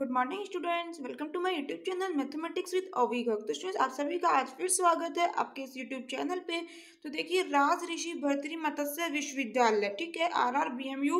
good morning students welcome to my YouTube channel mathematics with Avighak तो students आप सभी का आज फिर स्वागत है आपके इस यूट्यूब चैनल पे तो देखिए राज ऋषि भर्तरी मत्स्य विश्वविद्यालय ठीक है R R B M U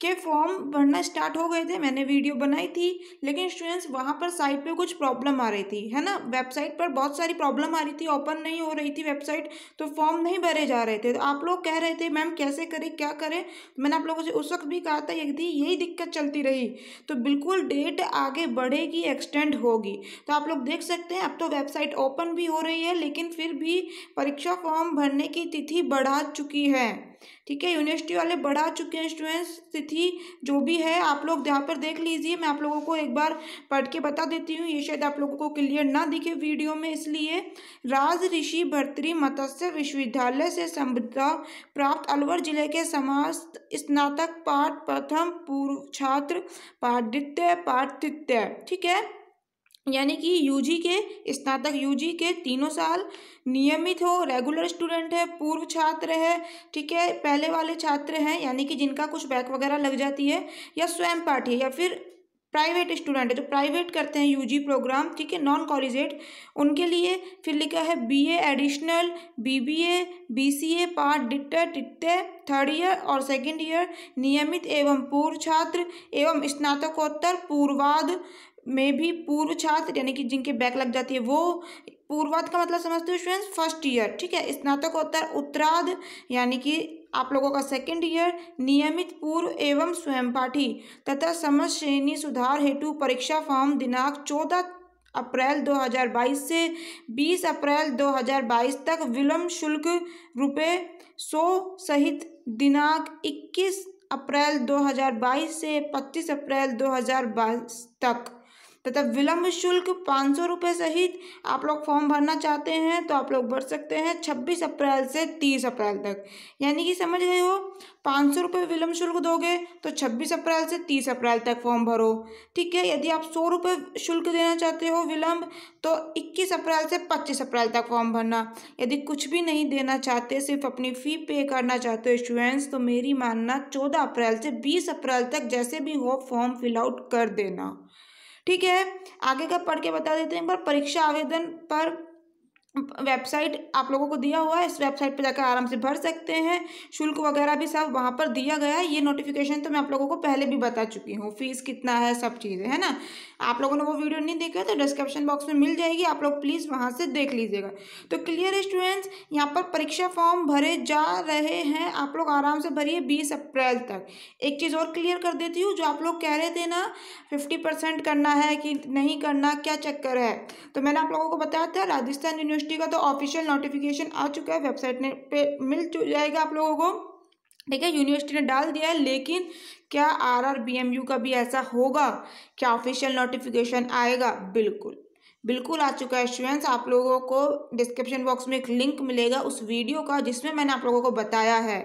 के फॉर्म भरना स्टार्ट हो गए थे मैंने वीडियो बनाई थी लेकिन स्टूडेंट्स वहाँ पर साइट पर कुछ प्रॉब्लम आ रही थी है ना वेबसाइट पर बहुत सारी प्रॉब्लम आ रही थी ओपन नहीं हो रही थी वेबसाइट तो फॉर्म नहीं भरे जा रहे थे तो आप लोग कह रहे थे मैम कैसे करें क्या करें तो मैंने आप लोगों से उस वक्त भी कहा था यदि यही दिक्कत चलती रही तो बिल्कुल डेट आगे बढ़ेगी एक्सटेंड होगी तो आप लोग देख सकते हैं अब तो वेबसाइट ओपन भी हो रही है लेकिन फिर भी परीक्षा फॉर्म भरने की तिथि बढ़ा चुकी है ठीक है यूनिवर्सिटी वाले बढ़ा चुके हैं स्टूडेंट्स तिथि जो भी है आप लोग यहाँ पर देख लीजिए मैं आप लोगों को एक बार पढ़ के बता देती हूँ ये शायद आप लोगों को क्लियर ना दिखे वीडियो में इसलिए राज ऋषि भर्तरी मत्स्य विश्वविद्यालय से संबद्ध प्राप्त अलवर जिले के समाज स्नातक पाठ प्रथम पूर्व छात्र पाठ द्वितीय पाठ अतिथ्य ठीक है यानी कि यूजी के स्नातक यूजी के तीनों साल नियमित हो रेगुलर स्टूडेंट है पूर्व छात्र है ठीक है पहले वाले छात्र हैं यानी कि जिनका कुछ बैक वगैरह लग जाती है या स्वयं पाठी या फिर प्राइवेट स्टूडेंट है जो तो प्राइवेट करते हैं यूजी प्रोग्राम ठीक है नॉन कॉलेजेट उनके लिए फिर लिखा है BA additional BBA BCA part डिट्टा डिट्टे थर्ड ईयर और सेकंड ईयर नियमित एवं पूर्व छात्र एवं स्नातकोत्तर पूर्वाद में भी पूर्व छात्र यानी कि जिनके बैक लग जाती है वो पूर्वाद का मतलब समझते हो स्टूडेंट्स फर्स्ट ईयर ठीक है स्नातकोत्तर उत्तराध यानी कि आप लोगों का सेकेंड ईयर नियमित पूर्व एवं स्वयंपाठी तथा समझ श्रेणी सुधार हेतु परीक्षा फॉर्म दिनांक चौदह अप्रैल 2022 से 20 अप्रैल 2022 तक विलम्ब शुल्क रुपये सौ सहित दिनांक 21 अप्रैल 2022 से 25 अप्रैल 2022 तक तथा विलंब शुल्क पाँच सौ रुपये सहित आप लोग फॉर्म भरना चाहते हैं तो आप लोग भर सकते हैं छब्बीस अप्रैल से तीस अप्रैल तक यानी कि समझ गए हो पाँच सौ रुपये विलम्ब शुल्क दोगे तो छब्बीस अप्रैल से तीस अप्रैल तक फॉर्म भरो ठीक है यदि आप सौ रुपये शुल्क देना चाहते हो विलम्ब तो इक्कीस अप्रैल से पच्चीस अप्रैल तक फॉर्म भरना यदि कुछ भी नहीं देना चाहते सिर्फ अपनी फ़ी पे करना चाहते हो स्टूडेंट्स तो मेरी मानना चौदह अप्रैल से बीस अप्रैल तक जैसे भी हो फॉर्म फिलआउट कर देना ठीक है आगे का पढ़ के बता देते हैं एक बार परीक्षा आवेदन पर वेबसाइट आप लोगों को दिया हुआ है इस वेबसाइट पर जाकर आराम से भर सकते हैं शुल्क वगैरह भी सब वहाँ पर दिया गया है ये नोटिफिकेशन तो मैं आप लोगों को पहले भी बता चुकी हूँ फीस कितना है सब चीज़ें है ना आप लोगों ने वो वीडियो नहीं देखा तो डिस्क्रिप्शन बॉक्स में मिल जाएगी आप लोग प्लीज़ वहाँ से देख लीजिएगा तो क्लियर स्टूडेंट्स यहाँ पर परीक्षा फॉर्म भरे जा रहे हैं आप लोग आराम से भरिए बीस अप्रैल तक एक चीज़ और क्लियर कर देती हूँ जो आप लोग कह रहे थे ना फिफ्टी करना है कि नहीं करना क्या चक्कर है तो मैंने आप लोगों को बताया था राजस्थान यूनिवर्सिटी यूनिवर्सिटी का तो ऑफिशियल नोटिफिकेशन आ चुका है वेबसाइट ने पे मिल जाएगा आप लोगों को ठीक है यूनिवर्सिटी ने डाल दिया है लेकिन क्या R R B M U का भी ऐसा होगा क्या ऑफिशियल नोटिफिकेशन आएगा बिल्कुल बिल्कुल आ चुका है स्टूडेंट्स आप लोगों को डिस्क्रिप्शन बॉक्स में एक लिंक मिलेगा उस वीडियो का जिसमें मैंने आप लोगों को बताया है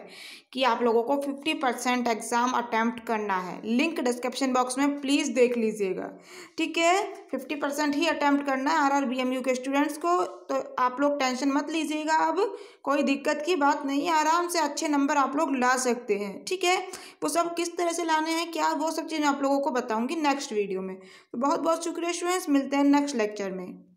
कि आप लोगों को फिफ्टी परसेंट एग्ज़ाम अटैम्प्ट करना है लिंक डिस्क्रिप्शन बॉक्स में प्लीज़ देख लीजिएगा ठीक है फिफ्टी परसेंट ही अटैम्प्ट करना है R R B M U के स्टूडेंट्स को तो आप लोग टेंशन मत लीजिएगा अब कोई दिक्कत की बात नहीं है आराम से अच्छे नंबर आप लोग ला सकते हैं ठीक है वो सब किस तरह से लाने हैं क्या वो सब चीज़ें आप लोगों को बताऊँगी नेक्स्ट वीडियो में तो बहुत बहुत शुक्रिया स्टूडेंट्स मिलते हैं नेक्स्ट लेक्चर लेक्चर में